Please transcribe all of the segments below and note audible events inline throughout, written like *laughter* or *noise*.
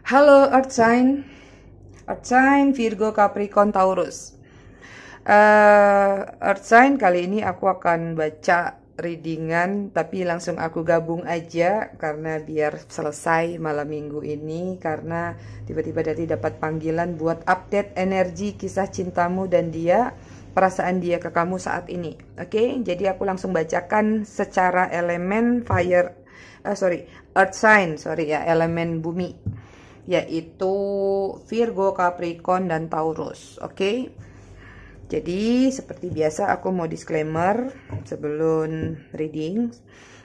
Halo Earth Sign, Earth Sign Virgo Capricorn Taurus. Uh, eh, Earth Sign kali ini aku akan baca readingan tapi langsung aku gabung aja karena biar selesai malam minggu ini karena tiba-tiba tadi dapat panggilan buat update energi kisah cintamu dan dia perasaan dia ke kamu saat ini oke okay? jadi aku langsung bacakan secara elemen fire uh, sorry earth sign sorry ya elemen bumi yaitu Virgo, Capricorn, dan Taurus. Oke. Okay? Jadi seperti biasa aku mau disclaimer sebelum reading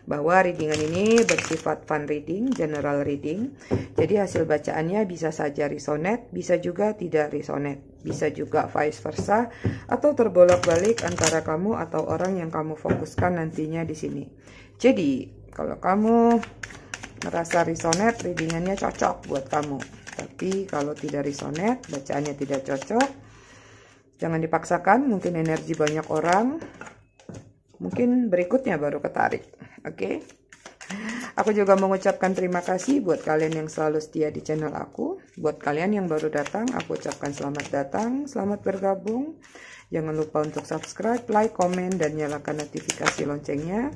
bahwa readingan ini bersifat fun reading, general reading. Jadi hasil bacaannya bisa saja resonate, bisa juga tidak resonate, bisa juga vice versa atau terbolak-balik antara kamu atau orang yang kamu fokuskan nantinya di sini. Jadi kalau kamu merasa risonet, readingannya cocok buat kamu tapi kalau tidak risonet, bacaannya tidak cocok jangan dipaksakan mungkin energi banyak orang mungkin berikutnya baru ketarik oke okay? Aku juga mengucapkan terima kasih buat kalian yang selalu setia di channel aku. Buat kalian yang baru datang, aku ucapkan selamat datang, selamat bergabung. Jangan lupa untuk subscribe, like, komen, dan nyalakan notifikasi loncengnya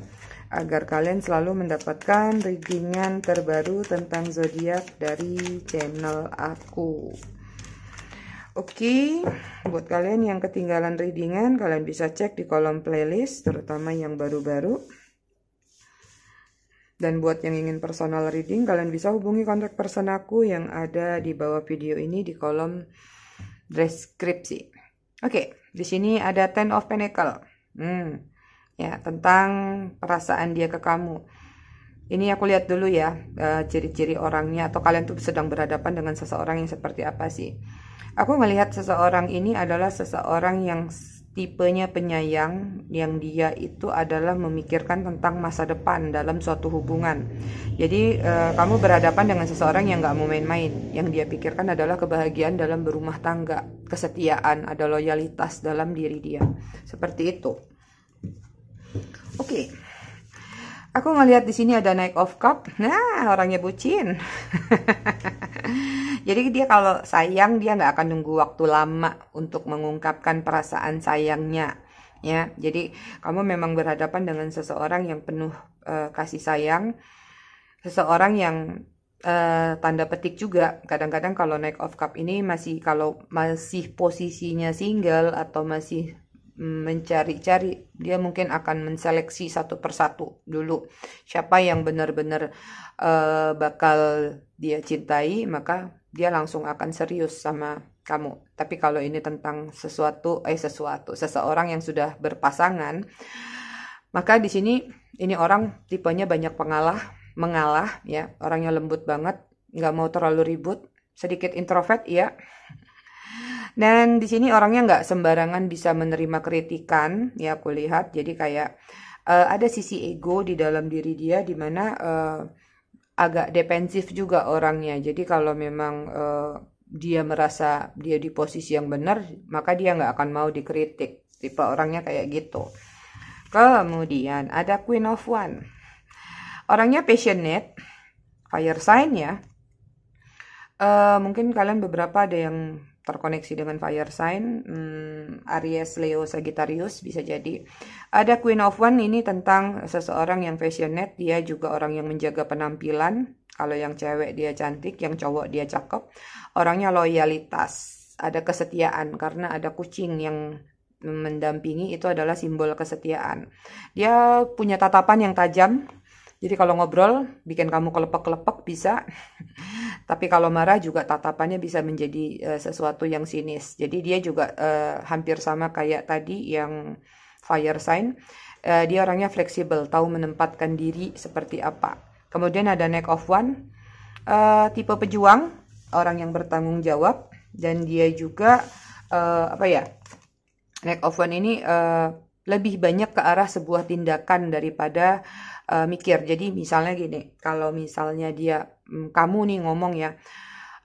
agar kalian selalu mendapatkan readingan terbaru tentang zodiak dari channel aku. Oke, okay, buat kalian yang ketinggalan readingan, kalian bisa cek di kolom playlist, terutama yang baru-baru. Dan buat yang ingin personal reading, kalian bisa hubungi kontak person aku yang ada di bawah video ini di kolom deskripsi. Oke, okay, di sini ada Ten of Pentacle. Hmm, ya tentang perasaan dia ke kamu. Ini aku lihat dulu ya eh, ciri-ciri uh, orangnya atau kalian tuh sedang berhadapan dengan seseorang yang seperti apa sih. Aku melihat seseorang ini adalah seseorang yang tipenya penyayang yang dia itu adalah memikirkan tentang masa depan dalam suatu hubungan. Jadi uh, kamu berhadapan dengan seseorang yang gak mau main-main. Yang dia pikirkan adalah kebahagiaan dalam berumah tangga, kesetiaan, ada loyalitas dalam diri dia. Seperti itu. Oke. Okay. Aku ngelihat di sini ada naik off cup. Nah, orangnya bucin. *laughs* Jadi dia kalau sayang dia nggak akan nunggu waktu lama untuk mengungkapkan perasaan sayangnya. Ya, jadi kamu memang berhadapan dengan seseorang yang penuh uh, kasih sayang, seseorang yang uh, tanda petik juga. Kadang-kadang kalau naik off cup ini masih kalau masih posisinya single atau masih mencari-cari dia mungkin akan menseleksi satu persatu dulu siapa yang benar-benar uh, bakal dia cintai maka dia langsung akan serius sama kamu tapi kalau ini tentang sesuatu eh sesuatu seseorang yang sudah berpasangan maka di sini ini orang tipenya banyak pengalah mengalah ya orangnya lembut banget nggak mau terlalu ribut sedikit introvert ya dan di sini orangnya nggak sembarangan bisa menerima kritikan, ya aku lihat. Jadi kayak uh, ada sisi ego di dalam diri dia, dimana uh, eh, agak defensif juga orangnya. Jadi kalau memang uh, dia merasa dia di posisi yang benar, maka dia nggak akan mau dikritik. Tipe orangnya kayak gitu. Kemudian ada Queen of One. Orangnya passionate, fire sign ya. Uh, mungkin kalian beberapa ada yang terkoneksi dengan fire sign hmm, Aries, Leo, Sagittarius bisa jadi. Ada Queen of One ini tentang seseorang yang passionate, dia juga orang yang menjaga penampilan. Kalau yang cewek dia cantik, yang cowok dia cakep. Orangnya loyalitas, ada kesetiaan karena ada kucing yang mendampingi itu adalah simbol kesetiaan. Dia punya tatapan yang tajam. Jadi kalau ngobrol bikin kamu kelepek-kelepek bisa. *laughs* Tapi kalau marah juga tatapannya bisa menjadi uh, sesuatu yang sinis. Jadi dia juga uh, hampir sama kayak tadi yang fire sign. Uh, dia orangnya fleksibel, tahu menempatkan diri seperti apa. Kemudian ada neck of one, uh, tipe pejuang, orang yang bertanggung jawab, dan dia juga uh, apa ya? Neck of one ini uh, lebih banyak ke arah sebuah tindakan daripada uh, mikir. Jadi misalnya gini, kalau misalnya dia Mm, kamu nih ngomong ya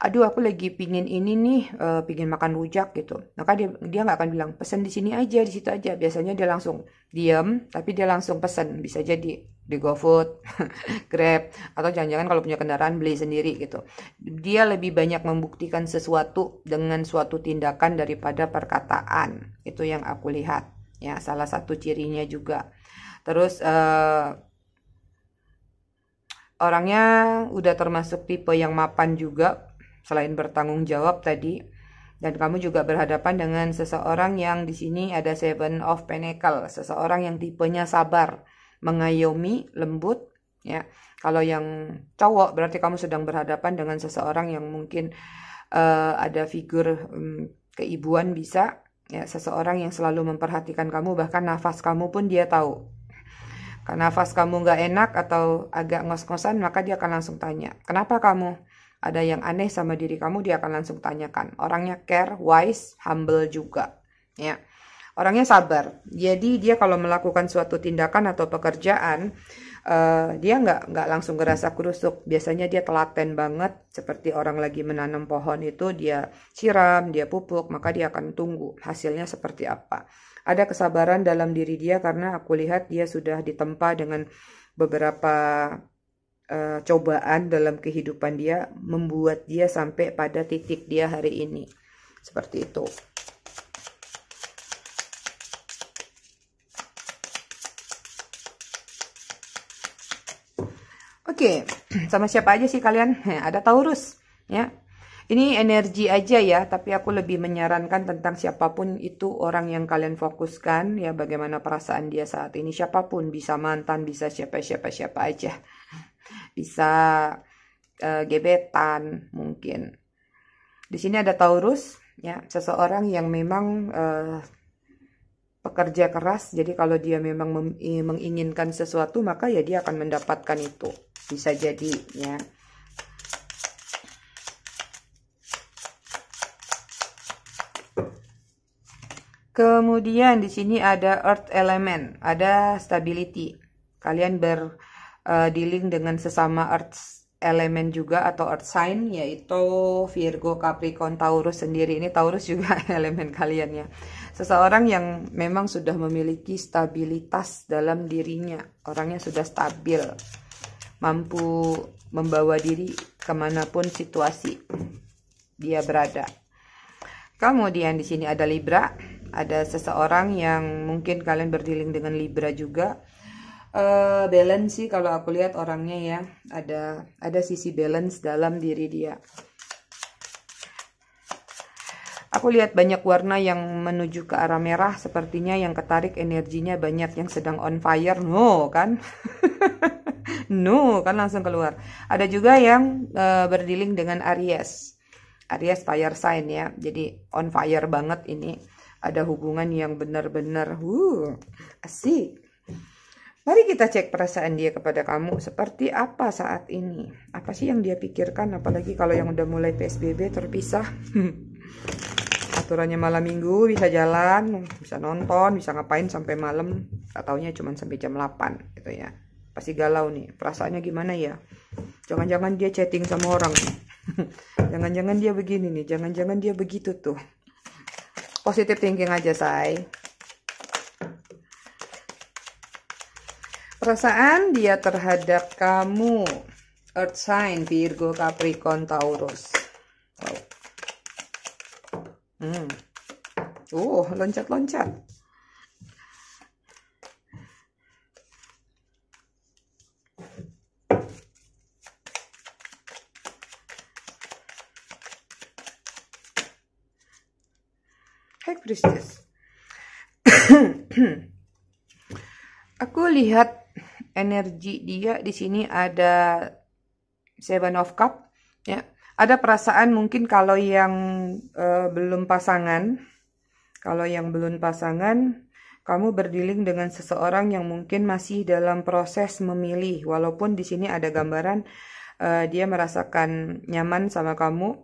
aduh aku lagi pingin ini nih uh, pingin makan rujak gitu maka dia dia nggak akan bilang pesan di sini aja di situ aja biasanya dia langsung diem tapi dia langsung pesan bisa jadi di GoFood, *laughs* Grab atau jangan-jangan kalau punya kendaraan beli sendiri gitu. Dia lebih banyak membuktikan sesuatu dengan suatu tindakan daripada perkataan. Itu yang aku lihat ya, salah satu cirinya juga. Terus uh, orangnya udah termasuk tipe yang mapan juga selain bertanggung jawab tadi dan kamu juga berhadapan dengan seseorang yang di sini ada seven of pentacle seseorang yang tipenya sabar mengayomi lembut ya kalau yang cowok berarti kamu sedang berhadapan dengan seseorang yang mungkin uh, ada figur um, keibuan bisa ya seseorang yang selalu memperhatikan kamu bahkan nafas kamu pun dia tahu karena nafas kamu nggak enak atau agak ngos-ngosan, maka dia akan langsung tanya, kenapa kamu? Ada yang aneh sama diri kamu, dia akan langsung tanyakan. Orangnya care, wise, humble juga. Ya. Orangnya sabar. Jadi dia kalau melakukan suatu tindakan atau pekerjaan, uh, dia nggak nggak langsung ngerasa kerusuk. Biasanya dia telaten banget, seperti orang lagi menanam pohon itu, dia siram, dia pupuk, maka dia akan tunggu hasilnya seperti apa ada kesabaran dalam diri dia karena aku lihat dia sudah ditempa dengan beberapa uh, cobaan dalam kehidupan dia membuat dia sampai pada titik dia hari ini. Seperti itu. Oke, okay. *clears throat* sama siapa aja sih kalian? *clears throat* Ada Taurus, ya. Ini energi aja ya, tapi aku lebih menyarankan tentang siapapun itu orang yang kalian fokuskan, ya bagaimana perasaan dia saat ini, siapapun, bisa mantan, bisa siapa-siapa-siapa aja, bisa uh, gebetan mungkin. Di sini ada Taurus, ya seseorang yang memang uh, pekerja keras, jadi kalau dia memang eh, menginginkan sesuatu, maka ya dia akan mendapatkan itu, bisa jadi ya Kemudian di sini ada earth element, ada stability. Kalian ber uh, dealing dengan sesama earth element juga atau earth sign yaitu Virgo, Capricorn, Taurus sendiri. Ini Taurus juga *laughs* elemen kalian ya. Seseorang yang memang sudah memiliki stabilitas dalam dirinya, orangnya sudah stabil, mampu membawa diri kemanapun situasi dia berada. Kemudian di sini ada Libra ada seseorang yang mungkin kalian berdiling dengan Libra juga uh, balance sih kalau aku lihat orangnya ya ada ada sisi balance dalam diri dia aku lihat banyak warna yang menuju ke arah merah sepertinya yang ketarik energinya banyak yang sedang on fire no kan *laughs* no kan langsung keluar ada juga yang uh, eh, berdiling dengan Aries Aries fire sign ya jadi on fire banget ini ada hubungan yang benar-benar huh, asik. Mari kita cek perasaan dia kepada kamu seperti apa saat ini. Apa sih yang dia pikirkan apalagi kalau yang udah mulai PSBB terpisah. *laughs* Aturannya malam minggu bisa jalan, bisa nonton, bisa ngapain sampai malam. Tak cuma sampai jam 8 gitu ya. Pasti galau nih. Perasaannya gimana ya? Jangan-jangan dia chatting sama orang. *laughs* Jangan-jangan dia begini nih, jangan-jangan dia begitu tuh positif thinking aja say perasaan dia terhadap kamu earth sign Virgo Capricorn Taurus wow. hmm. uh loncat-loncat Kristus. *coughs* Aku lihat energi dia di sini ada Seven of Cup, ya. Ada perasaan mungkin kalau yang uh, belum pasangan, kalau yang belum pasangan, kamu berdiling dengan seseorang yang mungkin masih dalam proses memilih walaupun di sini ada gambaran uh, dia merasakan nyaman sama kamu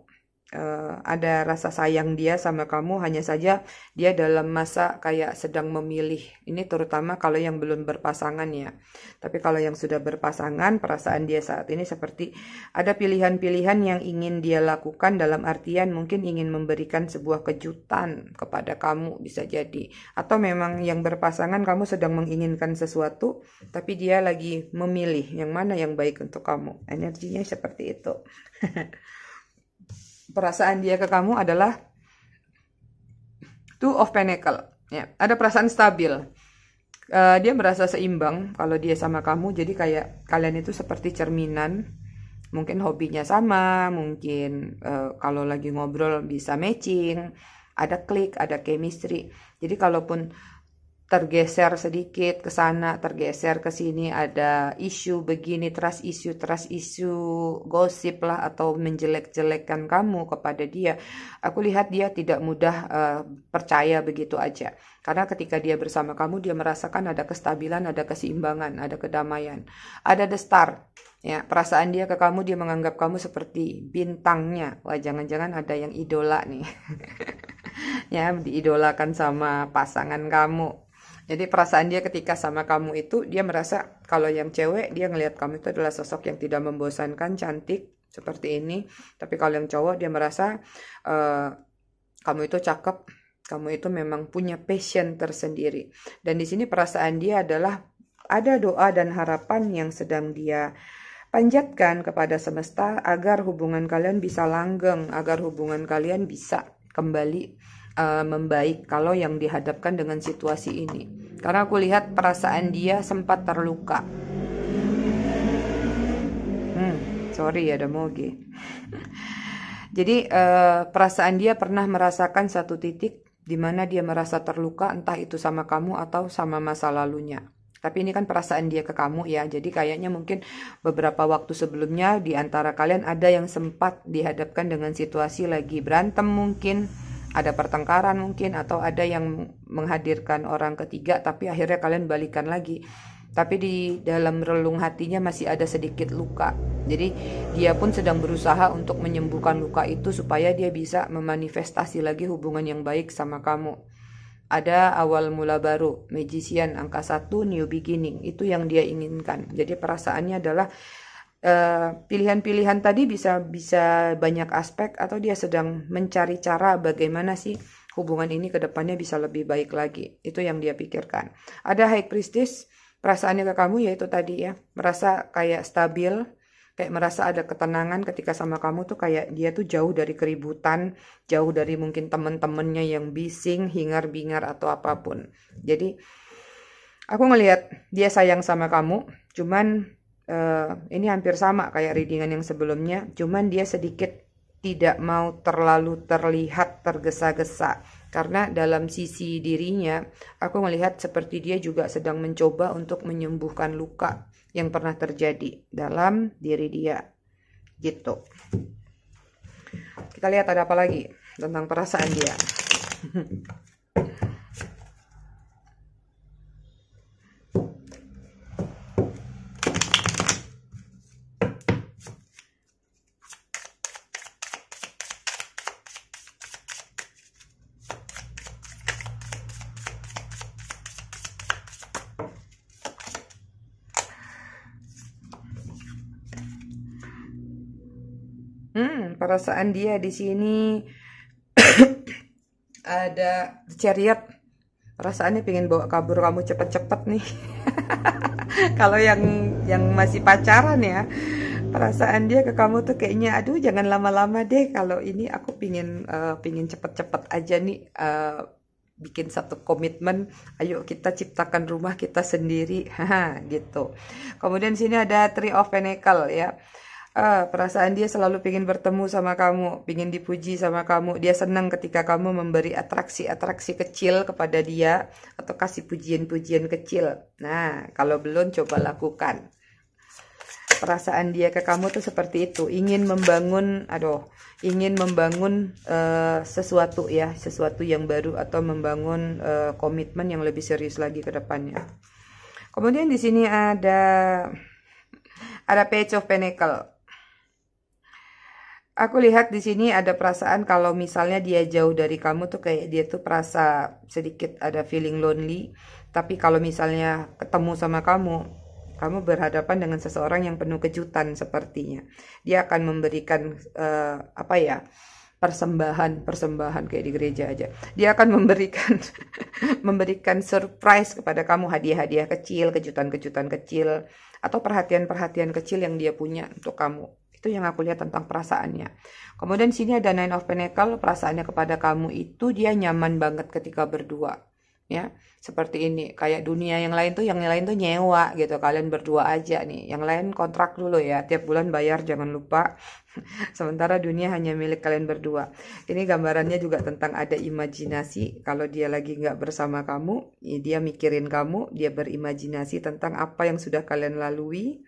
uh, ada rasa sayang dia sama kamu hanya saja dia dalam masa kayak sedang memilih ini terutama kalau yang belum berpasangan ya tapi kalau yang sudah berpasangan perasaan dia saat ini seperti ada pilihan-pilihan yang ingin dia lakukan dalam artian mungkin ingin memberikan sebuah kejutan kepada kamu bisa jadi atau memang yang berpasangan kamu sedang menginginkan sesuatu tapi dia lagi memilih yang mana yang baik untuk kamu energinya seperti itu *laughs* perasaan dia ke kamu adalah Two of Pentacle. Ya, ada perasaan stabil. Uh, dia merasa seimbang kalau dia sama kamu. Jadi kayak kalian itu seperti cerminan. Mungkin hobinya sama, mungkin uh, kalau lagi ngobrol bisa matching, ada klik, ada chemistry. Jadi kalaupun tergeser sedikit ke sana, tergeser ke sini, ada isu begini, trust isu, trust isu, gosip lah atau menjelek-jelekan kamu kepada dia. Aku lihat dia tidak mudah uh, percaya begitu aja. Karena ketika dia bersama kamu, dia merasakan ada kestabilan, ada keseimbangan, ada kedamaian. Ada the star, ya perasaan dia ke kamu dia menganggap kamu seperti bintangnya wah jangan-jangan ada yang idola nih *laughs* ya diidolakan sama pasangan kamu jadi perasaan dia ketika sama kamu itu dia merasa kalau yang cewek dia ngelihat kamu itu adalah sosok yang tidak membosankan, cantik seperti ini. Tapi kalau yang cowok dia merasa uh, kamu itu cakep, kamu itu memang punya passion tersendiri. Dan di sini perasaan dia adalah ada doa dan harapan yang sedang dia panjatkan kepada semesta agar hubungan kalian bisa langgeng, agar hubungan kalian bisa kembali uh, membaik kalau yang dihadapkan dengan situasi ini. Karena aku lihat perasaan dia sempat terluka. Hmm, sorry ada ya, moge. *laughs* Jadi uh, perasaan dia pernah merasakan satu titik di mana dia merasa terluka entah itu sama kamu atau sama masa lalunya. Tapi ini kan perasaan dia ke kamu ya. Jadi kayaknya mungkin beberapa waktu sebelumnya di antara kalian ada yang sempat dihadapkan dengan situasi lagi berantem mungkin ada pertengkaran mungkin atau ada yang menghadirkan orang ketiga tapi akhirnya kalian balikan lagi tapi di dalam relung hatinya masih ada sedikit luka. Jadi dia pun sedang berusaha untuk menyembuhkan luka itu supaya dia bisa memanifestasi lagi hubungan yang baik sama kamu. Ada awal mula baru, magician angka 1 new beginning, itu yang dia inginkan. Jadi perasaannya adalah Eh, pilihan-pilihan uh, tadi bisa bisa banyak aspek atau dia sedang mencari cara bagaimana sih hubungan ini kedepannya bisa lebih baik lagi. Itu yang dia pikirkan. Ada high priestess perasaannya ke kamu yaitu tadi ya, merasa kayak stabil, kayak merasa ada ketenangan ketika sama kamu tuh kayak dia tuh jauh dari keributan, jauh dari mungkin temen-temennya yang bising, hingar-bingar atau apapun. Jadi aku ngelihat dia sayang sama kamu, cuman uh, ini hampir sama kayak readingan yang sebelumnya cuman dia sedikit tidak mau terlalu terlihat tergesa-gesa karena dalam sisi dirinya aku melihat seperti dia juga sedang mencoba untuk menyembuhkan luka yang pernah terjadi dalam diri dia gitu kita lihat ada apa lagi tentang perasaan dia *laughs* Hmm, perasaan dia di sini *coughs* ada chariot. Perasaannya pengen bawa kabur kamu cepet-cepet nih. *laughs* Kalau yang yang masih pacaran ya, perasaan dia ke kamu tuh kayaknya aduh jangan lama-lama deh kalau ini aku pingin uh, pingin cepet-cepet aja nih uh, bikin satu komitmen ayo kita ciptakan rumah kita sendiri *laughs* gitu kemudian sini ada three of pentacle ya ah, perasaan dia selalu pingin bertemu sama kamu, pingin dipuji sama kamu. Dia senang ketika kamu memberi atraksi-atraksi kecil kepada dia atau kasih pujian-pujian kecil. Nah, kalau belum coba lakukan. Perasaan dia ke kamu tuh seperti itu, ingin membangun, aduh, ingin membangun uh, sesuatu ya, sesuatu yang baru atau membangun uh, komitmen yang lebih serius lagi ke depannya. Kemudian di sini ada ada page of pentacle. Aku lihat di sini ada perasaan kalau misalnya dia jauh dari kamu tuh kayak dia tuh perasa sedikit ada feeling lonely. Tapi kalau misalnya ketemu sama kamu, kamu berhadapan dengan seseorang yang penuh kejutan sepertinya. Dia akan memberikan uh, apa ya? persembahan persembahan kayak di gereja aja dia akan memberikan *laughs* memberikan surprise kepada kamu hadiah-hadiah kecil kejutan-kejutan kecil atau perhatian-perhatian kecil yang dia punya untuk kamu itu yang aku lihat tentang perasaannya. Kemudian sini ada Nine of Pentacle, perasaannya kepada kamu itu dia nyaman banget ketika berdua. Ya, seperti ini. Kayak dunia yang lain tuh, yang lain tuh nyewa gitu. Kalian berdua aja nih. Yang lain kontrak dulu ya. Tiap bulan bayar, jangan lupa. *laughs* Sementara dunia hanya milik kalian berdua. Ini gambarannya juga tentang ada imajinasi. Kalau dia lagi nggak bersama kamu, ya dia mikirin kamu, dia berimajinasi tentang apa yang sudah kalian lalui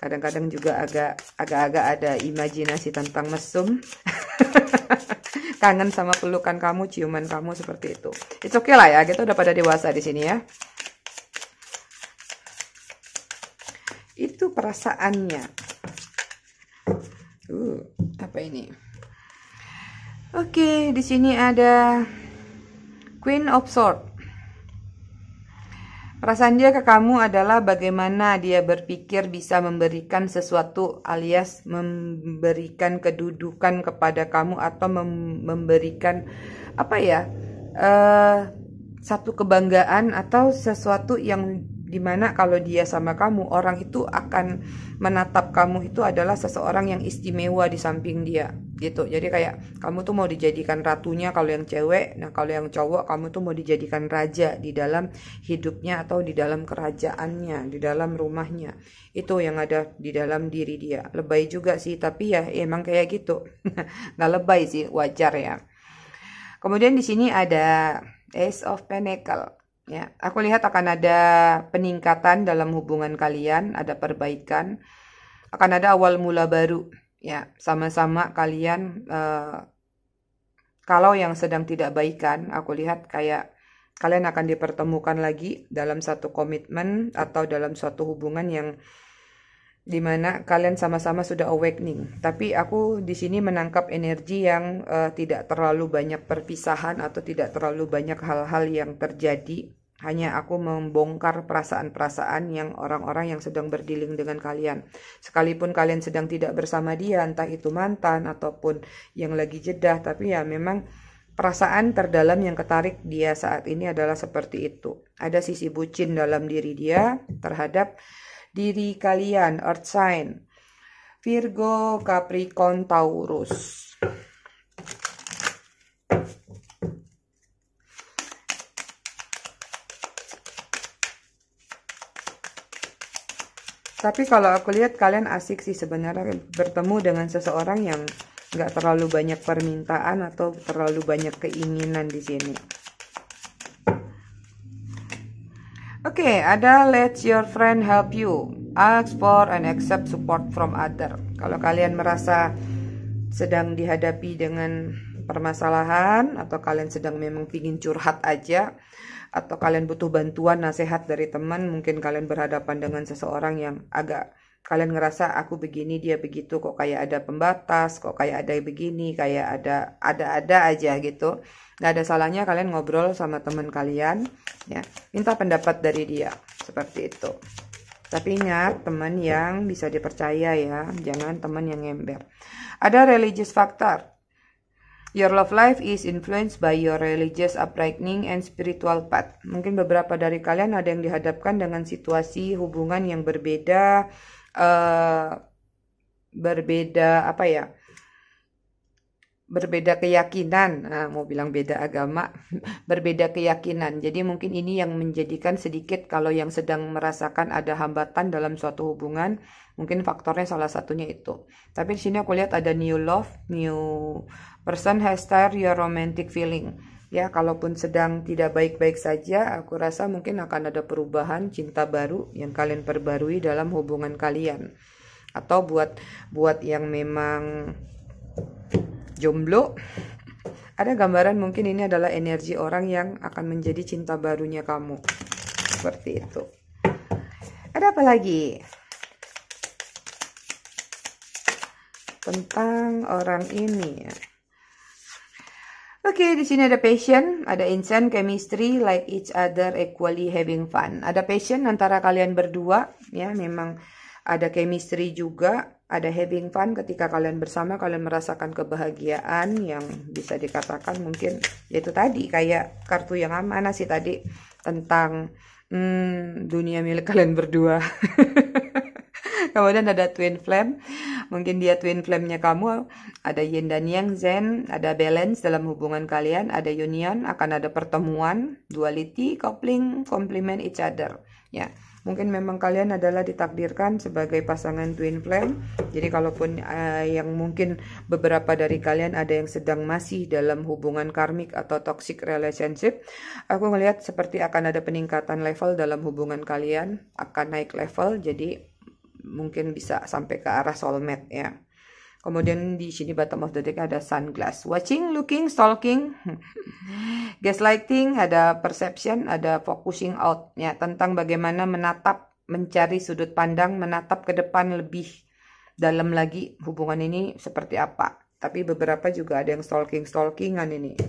kadang-kadang juga agak agak-agak ada imajinasi tentang mesum *laughs* kangen sama pelukan kamu ciuman kamu seperti itu it's okay lah ya kita udah pada dewasa di sini ya itu perasaannya uh, apa ini oke okay, di sini ada Queen of Swords Perasaan dia ke kamu adalah bagaimana dia berpikir bisa memberikan sesuatu alias memberikan kedudukan kepada kamu atau mem memberikan apa ya uh, satu kebanggaan atau sesuatu yang dimana kalau dia sama kamu orang itu akan menatap kamu itu adalah seseorang yang istimewa di samping dia gitu jadi kayak kamu tuh mau dijadikan ratunya kalau yang cewek nah kalau yang cowok kamu tuh mau dijadikan raja di dalam hidupnya atau di dalam kerajaannya di dalam rumahnya itu yang ada di dalam diri dia lebay juga sih tapi ya, emang kayak gitu *laughs* nggak lebay sih wajar ya kemudian di sini ada Ace of Pentacle ya aku lihat akan ada peningkatan dalam hubungan kalian ada perbaikan akan ada awal mula baru ya sama-sama kalian uh, kalau yang sedang tidak baikan aku lihat kayak kalian akan dipertemukan lagi dalam satu komitmen atau dalam suatu hubungan yang dimana kalian sama-sama sudah awakening tapi aku di sini menangkap energi yang uh, tidak terlalu banyak perpisahan atau tidak terlalu banyak hal-hal yang terjadi hanya aku membongkar perasaan-perasaan yang orang-orang yang sedang berdiling dengan kalian. Sekalipun kalian sedang tidak bersama dia, entah itu mantan ataupun yang lagi jedah, tapi ya memang perasaan terdalam yang ketarik dia saat ini adalah seperti itu. Ada sisi bucin dalam diri dia terhadap diri kalian, earth sign. Virgo, Capricorn, Taurus. Tapi kalau aku lihat kalian asik sih sebenarnya bertemu dengan seseorang yang nggak terlalu banyak permintaan atau terlalu banyak keinginan di sini. Oke, okay, ada let your friend help you. Ask for and accept support from other. Kalau kalian merasa sedang dihadapi dengan permasalahan atau kalian sedang memang pingin curhat aja, atau kalian butuh bantuan nasihat dari teman mungkin kalian berhadapan dengan seseorang yang agak kalian ngerasa aku begini dia begitu kok kayak ada pembatas kok kayak ada begini kayak ada ada ada aja gitu nggak ada salahnya kalian ngobrol sama teman kalian ya minta pendapat dari dia seperti itu tapi ingat teman yang bisa dipercaya ya jangan teman yang ember ada religious factor Your love life is influenced by your religious upbringing and spiritual path. Mungkin beberapa dari kalian ada yang dihadapkan dengan situasi hubungan yang berbeda, uh, berbeda apa ya, berbeda keyakinan, nah, mau bilang beda agama, *laughs* berbeda keyakinan. Jadi mungkin ini yang menjadikan sedikit kalau yang sedang merasakan ada hambatan dalam suatu hubungan, mungkin faktornya salah satunya itu. Tapi di sini aku lihat ada new love, new person has started your romantic feeling. Ya, kalaupun sedang tidak baik-baik saja, aku rasa mungkin akan ada perubahan cinta baru yang kalian perbarui dalam hubungan kalian. Atau buat buat yang memang jomblo ada gambaran mungkin ini adalah energi orang yang akan menjadi cinta barunya kamu seperti itu ada apa lagi tentang orang ini Oke, di sini ada passion, ada intent, chemistry, like each other, equally having fun. Ada passion antara kalian berdua, ya memang ada chemistry juga, ada having fun ketika kalian bersama kalian merasakan kebahagiaan yang bisa dikatakan mungkin yaitu tadi kayak kartu yang mana sih tadi tentang hmm, dunia milik kalian berdua *laughs* kemudian ada twin flame mungkin dia twin flame-nya kamu ada yin dan yang zen ada balance dalam hubungan kalian ada union akan ada pertemuan duality coupling complement each other ya yeah mungkin memang kalian adalah ditakdirkan sebagai pasangan twin flame jadi kalaupun uh, yang mungkin beberapa dari kalian ada yang sedang masih dalam hubungan karmik atau toxic relationship aku melihat seperti akan ada peningkatan level dalam hubungan kalian akan naik level jadi mungkin bisa sampai ke arah soulmate ya Kemudian di sini bottom of the deck ada sunglass. Watching, looking, stalking. *laughs* Gaslighting, ada perception, ada focusing out. Ya, tentang bagaimana menatap, mencari sudut pandang, menatap ke depan lebih dalam lagi hubungan ini seperti apa. Tapi beberapa juga ada yang stalking-stalkingan ini.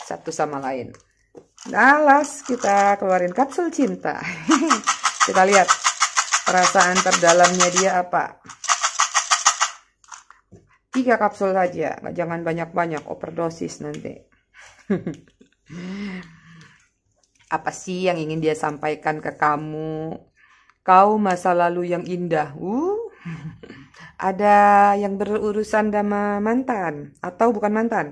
Satu sama lain. Nah, last kita keluarin kapsul cinta. *laughs* kita lihat perasaan terdalamnya dia apa tiga kapsul saja jangan banyak-banyak overdosis nanti *laughs* apa sih yang ingin dia sampaikan ke kamu kau masa lalu yang indah uh *laughs* ada yang berurusan sama mantan atau bukan mantan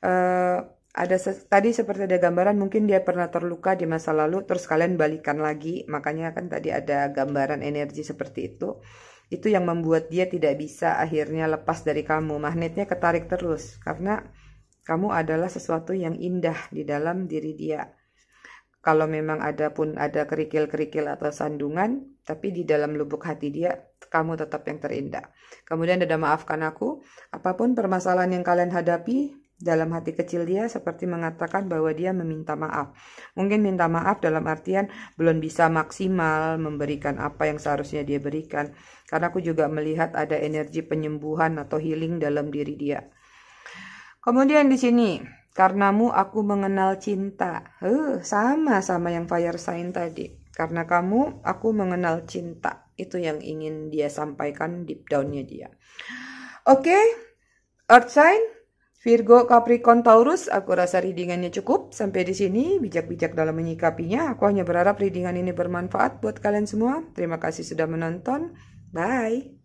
uh, ada tadi seperti ada gambaran mungkin dia pernah terluka di masa lalu terus kalian balikan lagi makanya kan tadi ada gambaran energi seperti itu itu yang membuat dia tidak bisa akhirnya lepas dari kamu. Magnetnya ketarik terus karena kamu adalah sesuatu yang indah di dalam diri dia. Kalau memang ada pun ada kerikil-kerikil atau sandungan, tapi di dalam lubuk hati dia kamu tetap yang terindah. Kemudian ada maafkan aku, apapun permasalahan yang kalian hadapi, dalam hati kecil dia seperti mengatakan bahwa dia meminta maaf. Mungkin minta maaf dalam artian belum bisa maksimal memberikan apa yang seharusnya dia berikan. Karena aku juga melihat ada energi penyembuhan atau healing dalam diri dia. Kemudian di sini, karenamu aku mengenal cinta. Huh, eh, sama sama yang fire sign tadi. Karena kamu aku mengenal cinta. Itu yang ingin dia sampaikan deep downnya dia. Oke, okay, earth sign Virgo, Capricorn, Taurus, aku rasa readingannya cukup. Sampai di sini, bijak-bijak dalam menyikapinya. Aku hanya berharap readingan ini bermanfaat buat kalian semua. Terima kasih sudah menonton. Bye.